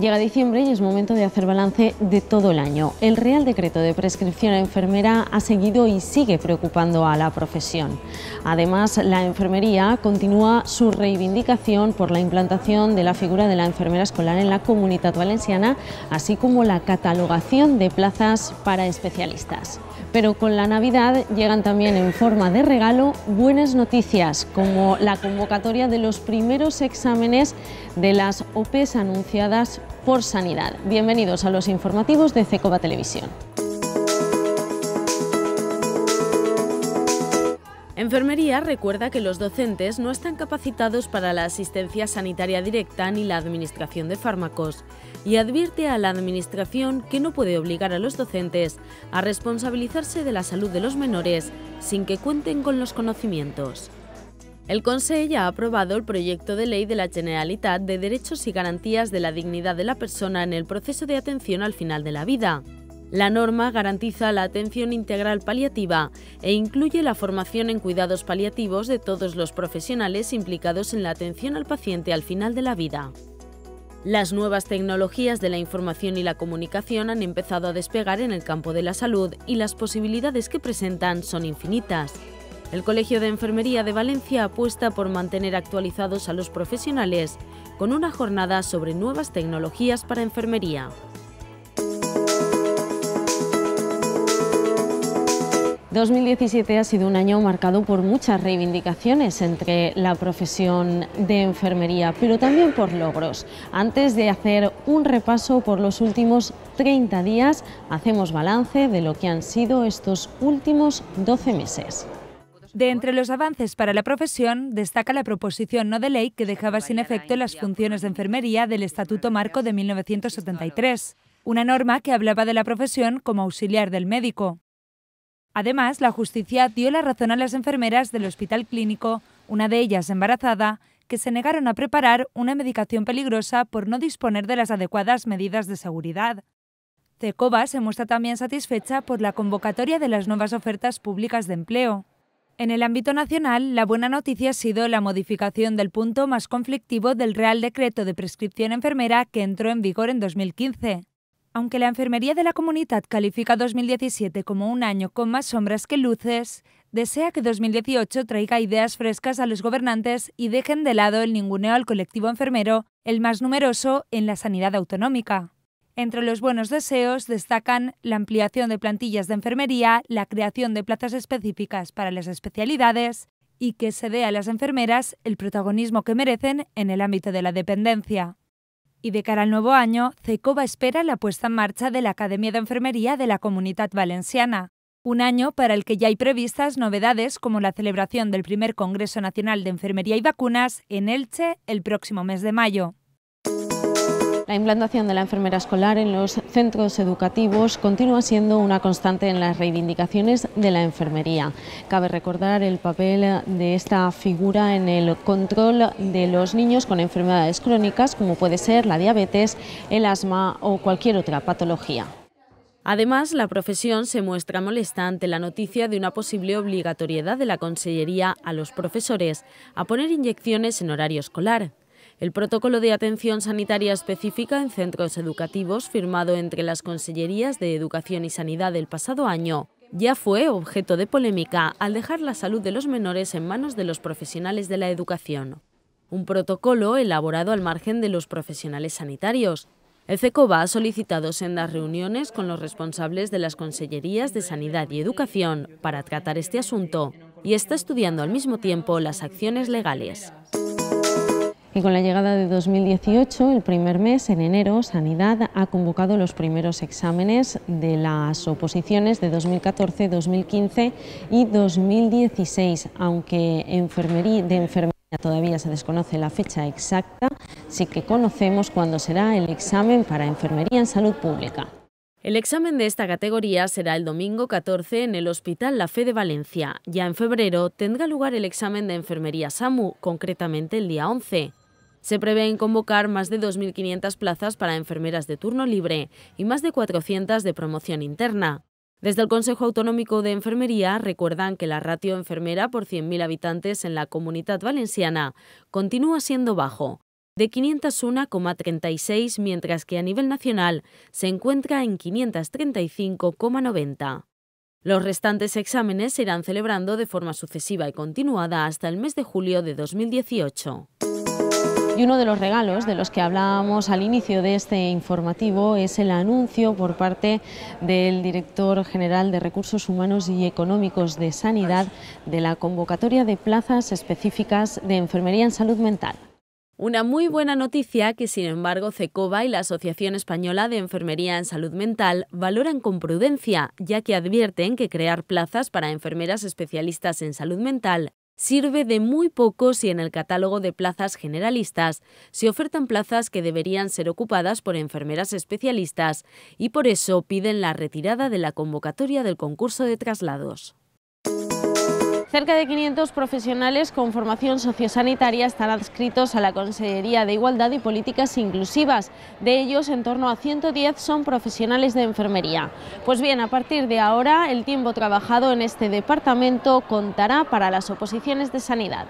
Llega diciembre y es momento de hacer balance de todo el año. El Real Decreto de Prescripción a Enfermera ha seguido y sigue preocupando a la profesión. Además, la enfermería continúa su reivindicación por la implantación de la figura de la enfermera escolar en la comunidad valenciana, así como la catalogación de plazas para especialistas. Pero con la Navidad llegan también en forma de regalo buenas noticias, como la convocatoria de los primeros exámenes de las OPEs anunciadas por Sanidad. Bienvenidos a los informativos de CECOBA Televisión. Enfermería recuerda que los docentes no están capacitados para la asistencia sanitaria directa ni la administración de fármacos y advierte a la administración que no puede obligar a los docentes a responsabilizarse de la salud de los menores sin que cuenten con los conocimientos. El ya ha aprobado el proyecto de ley de la Generalitat de Derechos y Garantías de la Dignidad de la Persona en el proceso de atención al final de la vida, la norma garantiza la atención integral paliativa e incluye la formación en cuidados paliativos de todos los profesionales implicados en la atención al paciente al final de la vida. Las nuevas tecnologías de la información y la comunicación han empezado a despegar en el campo de la salud y las posibilidades que presentan son infinitas. El Colegio de Enfermería de Valencia apuesta por mantener actualizados a los profesionales con una jornada sobre nuevas tecnologías para enfermería. 2017 ha sido un año marcado por muchas reivindicaciones entre la profesión de enfermería, pero también por logros. Antes de hacer un repaso por los últimos 30 días, hacemos balance de lo que han sido estos últimos 12 meses. De entre los avances para la profesión, destaca la proposición no de ley que dejaba sin efecto las funciones de enfermería del Estatuto Marco de 1973, una norma que hablaba de la profesión como auxiliar del médico. Además, la justicia dio la razón a las enfermeras del hospital clínico, una de ellas embarazada, que se negaron a preparar una medicación peligrosa por no disponer de las adecuadas medidas de seguridad. Cecova se muestra también satisfecha por la convocatoria de las nuevas ofertas públicas de empleo. En el ámbito nacional, la buena noticia ha sido la modificación del punto más conflictivo del Real Decreto de Prescripción Enfermera que entró en vigor en 2015. Aunque la Enfermería de la Comunidad califica 2017 como un año con más sombras que luces, desea que 2018 traiga ideas frescas a los gobernantes y dejen de lado el ninguneo al colectivo enfermero, el más numeroso en la sanidad autonómica. Entre los buenos deseos destacan la ampliación de plantillas de enfermería, la creación de plazas específicas para las especialidades y que se dé a las enfermeras el protagonismo que merecen en el ámbito de la dependencia. Y de cara al nuevo año, Cecova espera la puesta en marcha de la Academia de Enfermería de la Comunidad Valenciana, un año para el que ya hay previstas novedades como la celebración del primer Congreso Nacional de Enfermería y Vacunas en Elche el próximo mes de mayo. La implantación de la enfermera escolar en los centros educativos continúa siendo una constante en las reivindicaciones de la enfermería. Cabe recordar el papel de esta figura en el control de los niños con enfermedades crónicas, como puede ser la diabetes, el asma o cualquier otra patología. Además, la profesión se muestra molesta ante la noticia de una posible obligatoriedad de la Consellería a los profesores a poner inyecciones en horario escolar, el protocolo de atención sanitaria específica en centros educativos, firmado entre las Consellerías de Educación y Sanidad del pasado año, ya fue objeto de polémica al dejar la salud de los menores en manos de los profesionales de la educación. Un protocolo elaborado al margen de los profesionales sanitarios. El ha solicitado sendas reuniones con los responsables de las Consellerías de Sanidad y Educación para tratar este asunto y está estudiando al mismo tiempo las acciones legales. Y con la llegada de 2018, el primer mes, en enero, Sanidad ha convocado los primeros exámenes de las oposiciones de 2014, 2015 y 2016, aunque enfermería, de enfermería todavía se desconoce la fecha exacta, sí que conocemos cuándo será el examen para enfermería en salud pública. El examen de esta categoría será el domingo 14 en el Hospital La Fe de Valencia. Ya en febrero tendrá lugar el examen de enfermería SAMU, concretamente el día 11. Se prevén convocar más de 2.500 plazas para enfermeras de turno libre y más de 400 de promoción interna. Desde el Consejo Autonómico de Enfermería recuerdan que la ratio enfermera por 100.000 habitantes en la comunidad valenciana continúa siendo bajo, de 501,36, mientras que a nivel nacional se encuentra en 535,90. Los restantes exámenes se irán celebrando de forma sucesiva y continuada hasta el mes de julio de 2018. Y uno de los regalos de los que hablábamos al inicio de este informativo es el anuncio por parte del director general de Recursos Humanos y Económicos de Sanidad de la convocatoria de plazas específicas de enfermería en salud mental. Una muy buena noticia que, sin embargo, CECOBA y la Asociación Española de Enfermería en Salud Mental valoran con prudencia, ya que advierten que crear plazas para enfermeras especialistas en salud mental sirve de muy poco si en el catálogo de plazas generalistas se ofertan plazas que deberían ser ocupadas por enfermeras especialistas y por eso piden la retirada de la convocatoria del concurso de traslados. Cerca de 500 profesionales con formación sociosanitaria están adscritos a la Consejería de Igualdad y Políticas Inclusivas. De ellos, en torno a 110 son profesionales de enfermería. Pues bien, a partir de ahora, el tiempo trabajado en este departamento contará para las oposiciones de sanidad.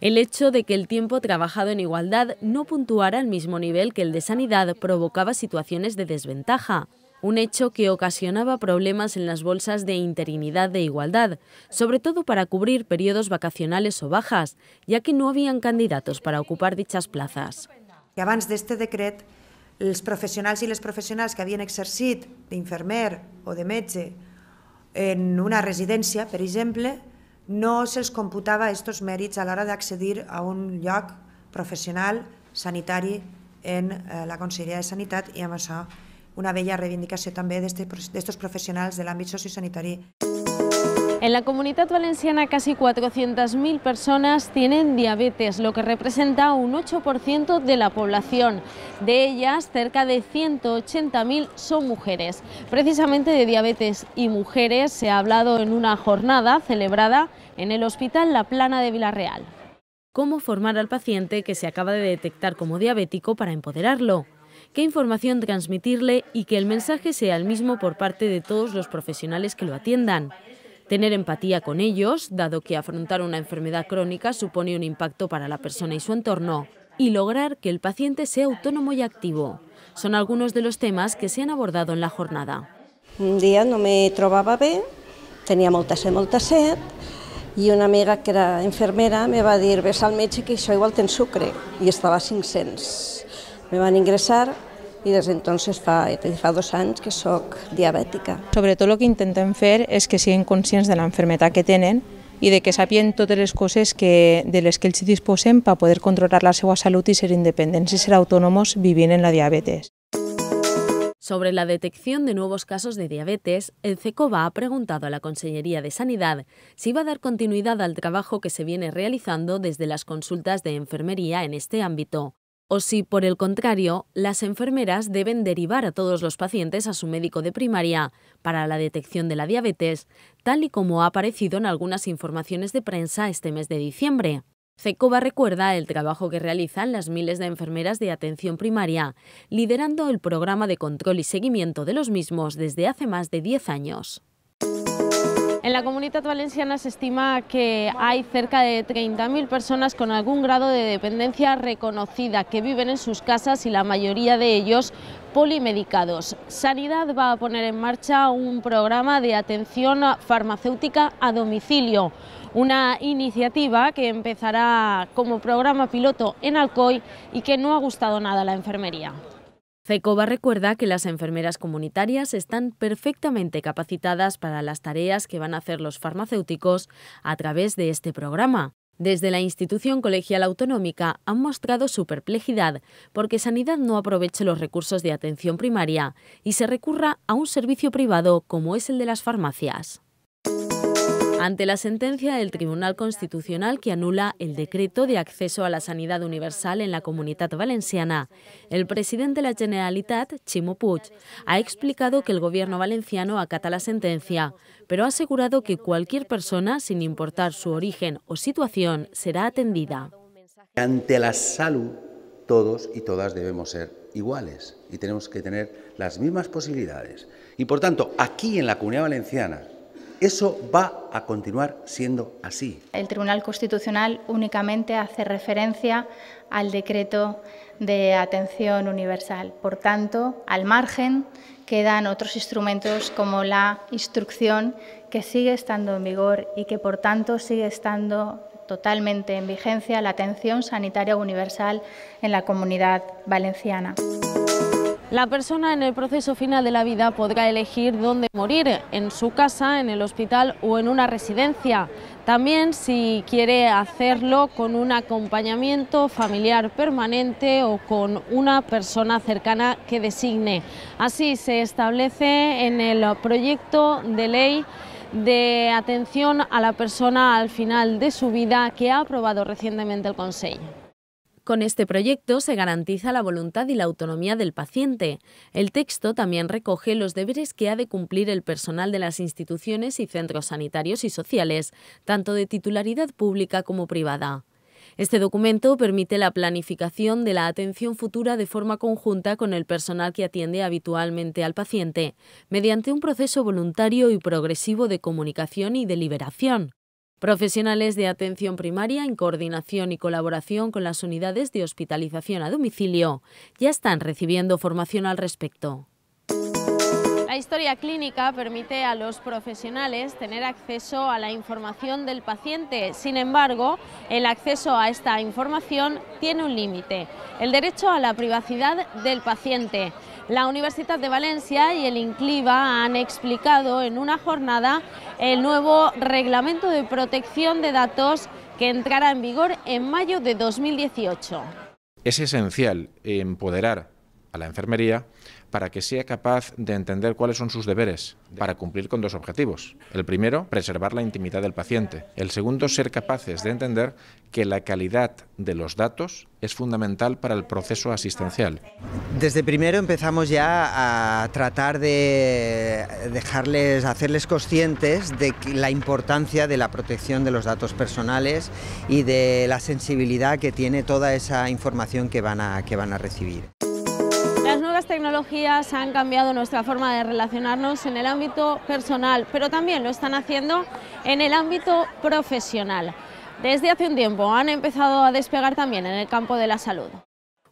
El hecho de que el tiempo trabajado en igualdad no puntuara al mismo nivel que el de sanidad provocaba situaciones de desventaja. un hecho que ocasionaba problemas en las bolsas de interinidad de igualdad, sobre todo para cubrir periodos vacacionales o bajas, ya que no habían candidatos para ocupar dichas places. Que abans d'este decret, els professionals i les professionals que havien exercit d'infermer o de metge en una residència, per exemple, no se'ls computava aquests mèrits a l'hora d'accedir a un lloc professional sanitari en eh, la Conselleria de Sanitat i amb això una bella también estos estos profesionales... ...del ámbito sociosanitario. En la comunidad valenciana casi 400.000 personas tienen diabetes, lo que representa un 8% de la población. De ellas, cerca de 180.000 son mujeres. Precisamente de diabetes y mujeres se ha hablado en una jornada celebrada en el Hospital La Plana de Villarreal. ¿Cómo formar al paciente que se acaba de detectar como diabético para empoderarlo? qué información transmitirle y que el mensaje sea el mismo por parte de todos los profesionales que lo atiendan. Tener empatía con ellos, dado que afrontar una enfermedad crónica supone un impacto para la persona y su entorno, y lograr que el paciente sea autónomo y activo. Son algunos de los temas que se han abordado en la jornada. Un día no me trovaba bien, tenía molta sed, molta sed, y una amiga que era enfermera me va a decir ves al médico que soy igual ten sucre, y estaba sin 500. Me van a ingresar y desde entonces, fa, eh, fa dos años, que diabética. Sobre todo lo que intentan hacer es que siguen conscientes de la enfermedad que tienen y de que sapien todas las cosas que, de las que se disposen para poder controlar la salud y ser independientes y ser autónomos viviendo en la diabetes. Sobre la detección de nuevos casos de diabetes, el CECOBA ha preguntado a la Consejería de Sanidad si va a dar continuidad al trabajo que se viene realizando desde las consultas de enfermería en este ámbito o si, por el contrario, las enfermeras deben derivar a todos los pacientes a su médico de primaria para la detección de la diabetes, tal y como ha aparecido en algunas informaciones de prensa este mes de diciembre. CECOVA recuerda el trabajo que realizan las miles de enfermeras de atención primaria, liderando el programa de control y seguimiento de los mismos desde hace más de 10 años. En la comunidad valenciana se estima que hay cerca de 30.000 personas con algún grado de dependencia reconocida que viven en sus casas y la mayoría de ellos polimedicados. Sanidad va a poner en marcha un programa de atención farmacéutica a domicilio, una iniciativa que empezará como programa piloto en Alcoy y que no ha gustado nada a la enfermería. CECOBA recuerda que las enfermeras comunitarias están perfectamente capacitadas para las tareas que van a hacer los farmacéuticos a través de este programa. Desde la institución colegial autonómica han mostrado su perplejidad porque Sanidad no aproveche los recursos de atención primaria y se recurra a un servicio privado como es el de las farmacias ante la sentencia del Tribunal Constitucional que anula el decreto de acceso a la sanidad universal en la Comunidad Valenciana. El presidente de la Generalitat, Chimo Puig, ha explicado que el gobierno valenciano acata la sentencia, pero ha asegurado que cualquier persona, sin importar su origen o situación, será atendida. Ante la salud, todos y todas debemos ser iguales y tenemos que tener las mismas posibilidades. Y por tanto, aquí en la Comunidad Valenciana, eso va a continuar siendo así. El Tribunal Constitucional únicamente hace referencia al decreto de atención universal. Por tanto, al margen quedan otros instrumentos como la instrucción que sigue estando en vigor y que por tanto sigue estando totalmente en vigencia la atención sanitaria universal en la comunidad valenciana. La persona en el proceso final de la vida podrá elegir dónde morir, en su casa, en el hospital o en una residencia. También si quiere hacerlo con un acompañamiento familiar permanente o con una persona cercana que designe. Así se establece en el proyecto de ley de atención a la persona al final de su vida que ha aprobado recientemente el Consejo. Con este proyecto se garantiza la voluntad y la autonomía del paciente. El texto también recoge los deberes que ha de cumplir el personal de las instituciones y centros sanitarios y sociales, tanto de titularidad pública como privada. Este documento permite la planificación de la atención futura de forma conjunta con el personal que atiende habitualmente al paciente, mediante un proceso voluntario y progresivo de comunicación y deliberación. Profesionales de atención primaria, en coordinación y colaboración con las unidades de hospitalización a domicilio, ya están recibiendo formación al respecto. La historia clínica permite a los profesionales tener acceso a la información del paciente, sin embargo, el acceso a esta información tiene un límite, el derecho a la privacidad del paciente. La Universidad de Valencia y el INCLIVA han explicado en una jornada el nuevo reglamento de protección de datos que entrará en vigor en mayo de 2018. Es esencial empoderar a la enfermería para que sea capaz de entender cuáles son sus deberes para cumplir con dos objetivos. El primero, preservar la intimidad del paciente. El segundo, ser capaces de entender que la calidad de los datos es fundamental para el proceso asistencial. Desde primero empezamos ya a tratar de dejarles, hacerles conscientes de la importancia de la protección de los datos personales y de la sensibilidad que tiene toda esa información que que van a recibir tecnologías han cambiado nuestra forma de relacionarnos en el ámbito personal, pero también lo están haciendo en el ámbito profesional. Desde hace un tiempo han empezado a despegar también en el campo de la salud.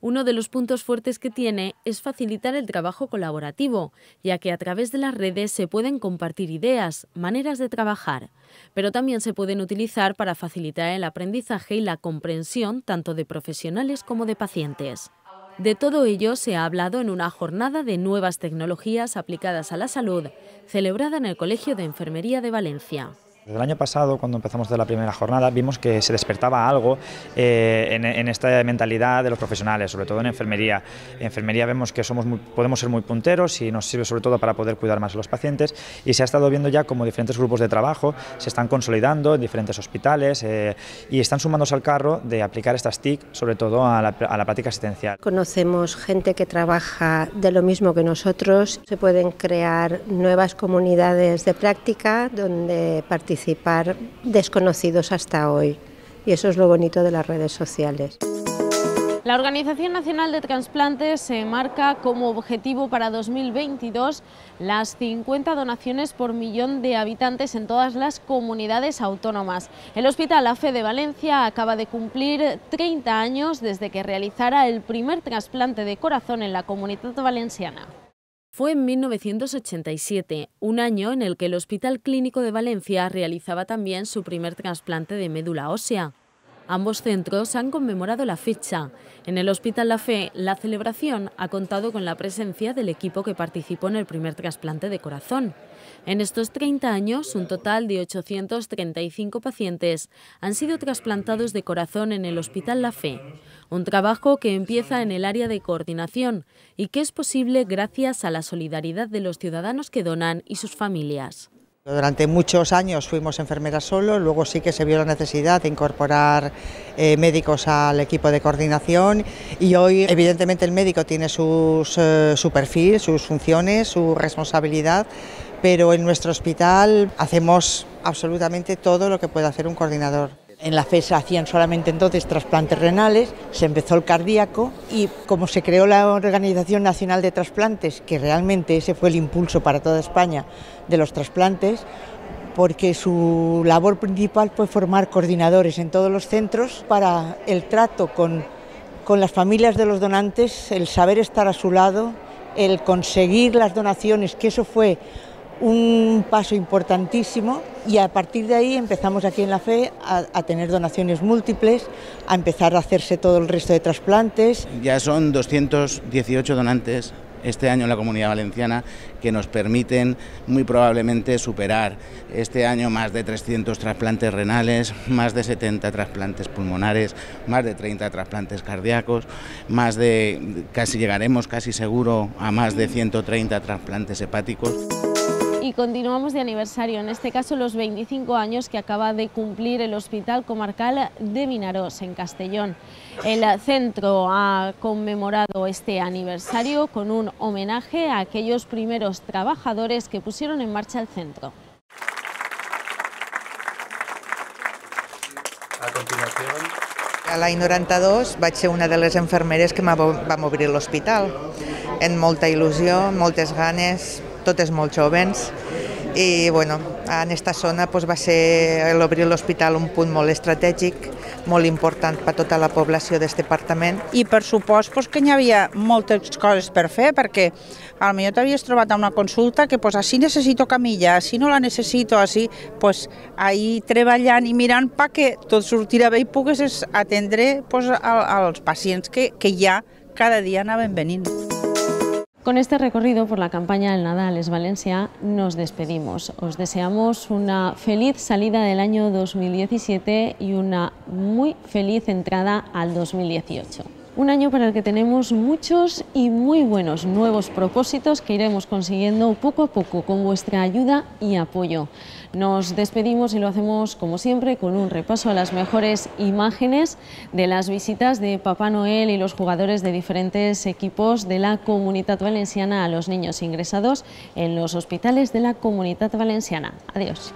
Uno de los puntos fuertes que tiene es facilitar el trabajo colaborativo, ya que a través de las redes se pueden compartir ideas, maneras de trabajar, pero también se pueden utilizar para facilitar el aprendizaje y la comprensión tanto de profesionales como de pacientes. De todo ello se ha hablado en una jornada de nuevas tecnologías aplicadas a la salud, celebrada en el Colegio de Enfermería de Valencia. El año pasado, cuando empezamos de la primera jornada, vimos que se despertaba algo eh, en, esta mentalidad de los profesionales, sobre todo en enfermería. En enfermería vemos que somos podemos ser muy punteros y nos sirve sobre todo para poder cuidar más a los pacientes y se ha estado viendo ya como diferentes grupos de trabajo se están consolidando en diferentes hospitales eh, y están sumándose al carro de aplicar estas TIC, sobre todo a la, a la práctica asistencial. Conocemos gente que trabaja de lo mismo que nosotros, se pueden crear nuevas comunidades de práctica donde participan participar desconocidos hasta hoy. Y eso es lo bonito de las redes sociales. La Organización Nacional de Transplantes se marca como objetivo para 2022 las 50 donaciones por millón de habitantes en todas las comunidades autónomas. El Hospital Fe de Valencia acaba de cumplir 30 años desde que realizara el primer trasplante de corazón en la comunidad valenciana fue en 1987, un año en el que el Hospital Clínico de Valencia realizaba también su primer trasplante de médula ósea. Ambos centros han conmemorado la fecha. En el Hospital La Fe, la celebración ha contado con la presencia del equipo que participó en el primer trasplante de corazón. En estos 30 años, un total de 835 pacientes han sido trasplantados de corazón en el Hospital La Fe, un trabajo que empieza en el área de coordinación y que es posible gracias a la solidaridad de los ciudadanos que donan y sus familias. Durante muchos años fuimos enfermeras solo, luego sí que se vio la necesidad de incorporar eh, médicos al equipo de coordinación y hoy evidentemente el médico tiene sus, eh, su perfil, sus funciones, su responsabilidad, pero en nuestro hospital hacemos absolutamente todo lo que puede hacer un coordinador. En la FESA hacían solamente entonces trasplantes renales, se empezó el cardíaco y como se creó la Organización Nacional de Trasplantes, que realmente ese fue el impulso para toda España de los trasplantes, porque su labor principal fue formar coordinadores en todos los centros para el trato con, con las familias de los donantes, el saber estar a su lado, el conseguir las donaciones, que eso fue un paso importantísimo y a partir de ahí empezamos aquí en la FE a, tener donaciones múltiples, a empezar a hacerse todo el resto de trasplantes. Ya son 218 donantes este año en la Comunidad Valenciana que nos permiten muy probablemente superar este año más de 300 trasplantes renales, más de 70 trasplantes pulmonares, más de 30 trasplantes cardíacos, más de casi llegaremos casi seguro a más de 130 trasplantes hepáticos y continuamos de aniversario, en este caso los 25 años que acaba de cumplir el Hospital Comarcal de Vinaros, en Castellón. El centro ha conmemorado este aniversario con un homenaje a aquellos primeros trabajadores que pusieron en marcha el centro. A continuación... A 92 vaig ser una de las enfermeras que abrir el hospital, en molta ilusión, moltes ganes, totes molt jovens, i bueno, en aquesta zona doncs, va ser l'obrir l'hospital un punt molt estratègic, molt important per a tota la població d'aquest departament. I per supost doncs, que hi havia moltes coses per fer, perquè potser t'havies trobat a una consulta que doncs, així necessito camilla, així no la necessito, així, doncs, ahir treballant i mirant perquè tot sortirà bé i pugues atendre doncs, als pacients que, que ja cada dia anaven venint. Con este recorrido por la campaña del Nadales Valencia nos despedimos. Os deseamos una feliz salida del año 2017 y una muy feliz entrada al 2018. Un año para el que tenemos muchos y muy buenos nuevos propósitos que iremos consiguiendo poco a poco con vuestra ayuda y apoyo. Nos despedimos y lo hacemos como siempre con un repaso a las mejores imágenes de las visitas de Papá Noel y los jugadores de diferentes equipos de la Comunidad Valenciana a los niños ingresados en los hospitales de la Comunidad Valenciana. Adiós.